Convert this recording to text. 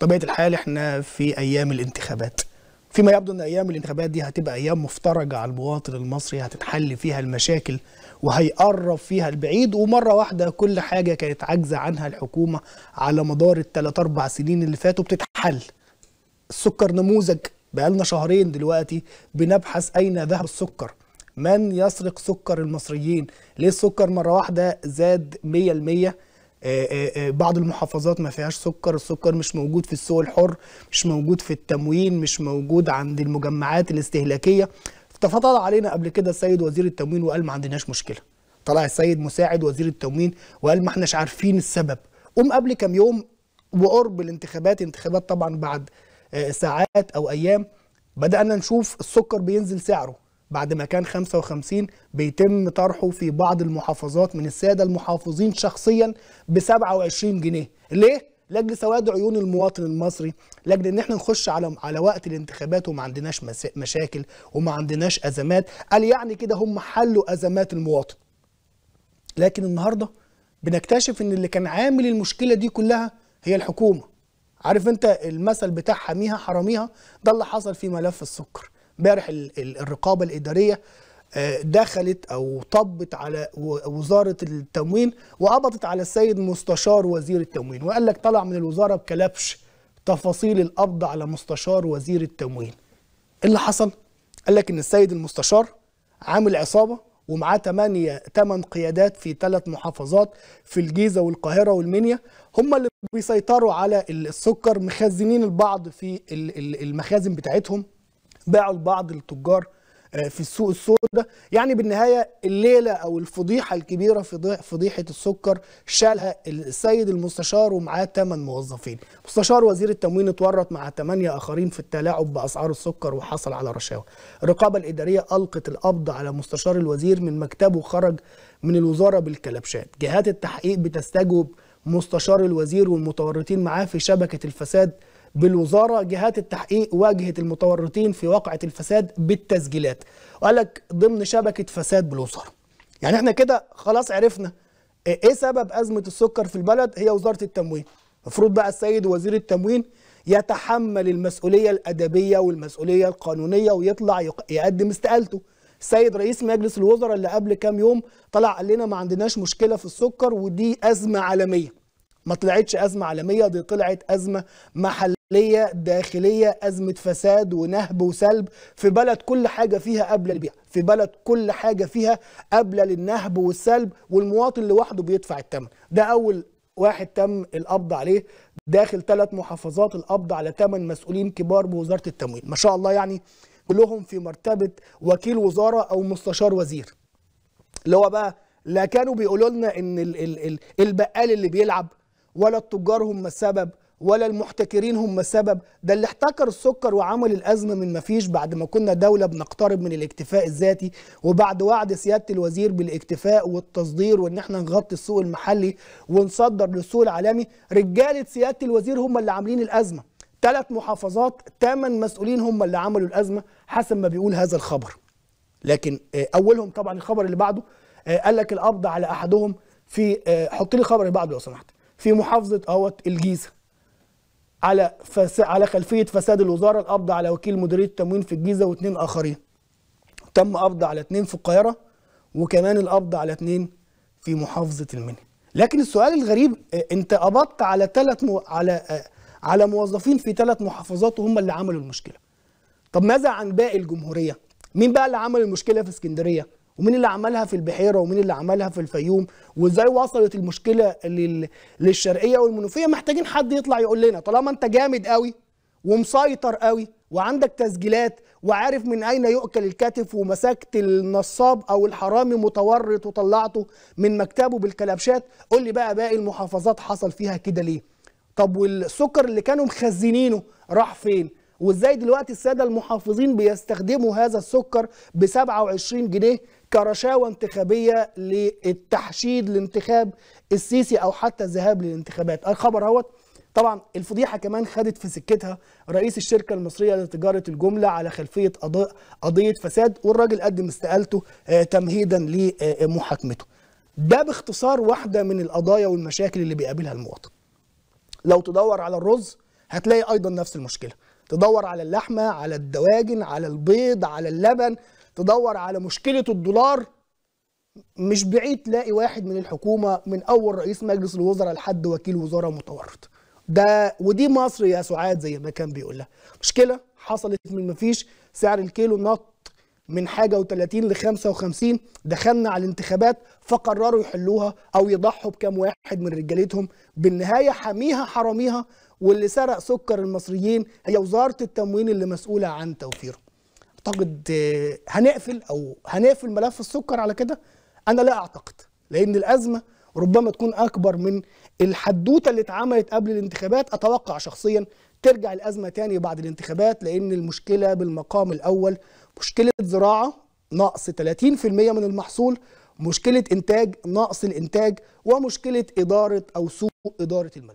طبيعه الحال احنا في ايام الانتخابات فيما يبدو ان ايام الانتخابات دي هتبقى ايام مفترجه على المواطن المصري هتتحل فيها المشاكل وهيقرب فيها البعيد ومره واحده كل حاجه كانت عاجزه عنها الحكومه على مدار الثلاث اربع سنين اللي فاتوا بتتحل السكر نموذج بقالنا شهرين دلوقتي بنبحث اين ذهب السكر من يسرق سكر المصريين ليه السكر مره واحده زاد 100% آه، آه، آه، بعض المحافظات ما فيهاش سكر السكر مش موجود في السوق الحر مش موجود في التموين مش موجود عند المجمعات الاستهلاكية تفضل علينا قبل كده السيد وزير التموين وقال ما عندناش مشكلة طلع السيد مساعد وزير التموين وقال ما احناش عارفين السبب قوم قبل كم يوم وقرب الانتخابات انتخابات طبعا بعد ساعات او ايام بدأنا نشوف السكر بينزل سعره بعد ما كان 55 بيتم طرحه في بعض المحافظات من الساده المحافظين شخصيا ب 27 جنيه ليه لاجل سواد عيون المواطن المصري لاجل ان احنا نخش على على وقت الانتخابات وما عندناش مشاكل وما عندناش ازمات قال يعني كده هم حلوا ازمات المواطن لكن النهارده بنكتشف ان اللي كان عامل المشكله دي كلها هي الحكومه عارف انت المثل بتاع حميها حراميها ده اللي حصل في ملف السكر امبارح الرقابه الاداريه آه، دخلت او طبت على وزاره التموين وقبضت على السيد مستشار وزير التموين وقال لك طلع من الوزاره بكلبش تفاصيل القبض على مستشار وزير التموين إيه اللي حصل قال لك ان السيد المستشار عامل عصابه ومعاه 8 8 قيادات في ثلاث محافظات في الجيزه والقاهره والمنيا هم اللي بيسيطروا على السكر مخزنين البعض في المخازن بتاعتهم باعوا لبعض التجار آه، في السوق السوداء يعني بالنهاية الليلة أو الفضيحة الكبيرة فضيحة السكر شالها السيد المستشار ومعاه ثمان موظفين مستشار وزير التموين اتورط مع ثمانيه آخرين في التلاعب بأسعار السكر وحصل على رشاوى الرقابة الإدارية ألقت القبض على مستشار الوزير من مكتبه خرج من الوزارة بالكلبشات جهات التحقيق بتستجوب مستشار الوزير والمتورطين معاه في شبكة الفساد بالوزارة جهات التحقيق واجهت المتورطين في واقعة الفساد بالتسجيلات وقال لك ضمن شبكة فساد بالوزارة يعني احنا كده خلاص عرفنا ايه سبب أزمة السكر في البلد هي وزارة التموين المفروض بقى السيد وزير التموين يتحمل المسؤولية الأدبية والمسؤولية القانونية ويطلع يقدم استقالته السيد رئيس مجلس الوزراء اللي قبل كام يوم طلع قال لنا ما عندناش مشكلة في السكر ودي أزمة عالمية ما طلعتش أزمة عالمية دي طلعت أزمة محلية داخلية داخلية أزمة فساد ونهب وسلب في بلد كل حاجة فيها قبل البيع في بلد كل حاجة فيها قبل للنهب والسلب والمواطن لوحده بيدفع الثمن ده أول واحد تم القبض عليه داخل ثلاث محافظات القبض على ثمان مسؤولين كبار بوزارة التموين ما شاء الله يعني كلهم في مرتبة وكيل وزارة أو مستشار وزير اللي هو بقى لا كانوا بيقولوا لنا ان البقال اللي بيلعب ولا التجار هم السبب ولا المحتكرين هم سبب ده اللي احتكر السكر وعمل الأزمة من مفيش بعد ما كنا دولة بنقترب من الاكتفاء الذاتي وبعد وعد سيادة الوزير بالاكتفاء والتصدير وان احنا نغطي السوق المحلي ونصدر للسوق العالمي رجالة سيادة الوزير هم اللي عاملين الأزمة ثلاث محافظات ثمان مسؤولين هم اللي عملوا الأزمة حسب ما بيقول هذا الخبر لكن آه، أولهم طبعا الخبر اللي بعده آه، قال لك القبض على أحدهم في آه، حط لي الخبر اللي بعده لو سمحت في محافظة أهوت الجيزة على فس... على خلفيه فساد الوزاره القبض على وكيل مديريه التموين في الجيزه واثنين اخرين تم قبض على اثنين في القاهره وكمان القبض على اثنين في محافظه المنيا لكن السؤال الغريب آه، انت قبضت على ثلاث مو... على آه، على موظفين في ثلاث محافظات وهم اللي عملوا المشكله طب ماذا عن باقي الجمهوريه مين بقى اللي عمل المشكله في اسكندريه ومين اللي عملها في البحيره ومين اللي عملها في الفيوم وازاي وصلت المشكله للشرقيه والمنوفيه محتاجين حد يطلع يقول لنا طالما انت جامد قوي ومسيطر قوي وعندك تسجيلات وعارف من اين يؤكل الكتف ومسكت النصاب او الحرامي متورط وطلعته من مكتبه بالكلبشات قول لي بقى باقي المحافظات حصل فيها كده ليه طب والسكر اللي كانوا مخزنينه راح فين وازاي دلوقتي الساده المحافظين بيستخدموا هذا السكر ب 27 جنيه كرشاوه انتخابيه للتحشيد لانتخاب السيسي او حتى الذهاب للانتخابات الخبر اهوت طبعا الفضيحه كمان خدت في سكتها رئيس الشركه المصريه لتجاره الجمله على خلفيه قضيه فساد والراجل قدم استقالته آه، تمهيدا لمحاكمته ده باختصار واحده من القضايا والمشاكل اللي بيقابلها المواطن لو تدور على الرز هتلاقي ايضا نفس المشكله تدور على اللحمه على الدواجن على البيض على اللبن تدور على مشكله الدولار مش بعيد تلاقي واحد من الحكومه من اول رئيس مجلس الوزراء لحد وكيل وزاره متورط ده ودي مصر يا سعاد زي ما كان بيقول مشكله حصلت من مفيش سعر الكيلو نط من حاجه و30 ل 55 دخلنا على الانتخابات فقرروا يحلوها او يضحوا بكام واحد من رجالتهم بالنهايه حميها حراميها واللي سرق سكر المصريين هي وزاره التموين اللي مسؤوله عن توفيره اعتقد آه، هنقفل او هنقفل ملف السكر على كده انا لا اعتقد لان الازمه ربما تكون اكبر من الحدوته اللي اتعملت قبل الانتخابات اتوقع شخصيا ترجع الازمه تاني بعد الانتخابات لان المشكله بالمقام الاول مشكله زراعه نقص 30% من المحصول مشكله انتاج نقص الانتاج ومشكله اداره او سوء اداره الملف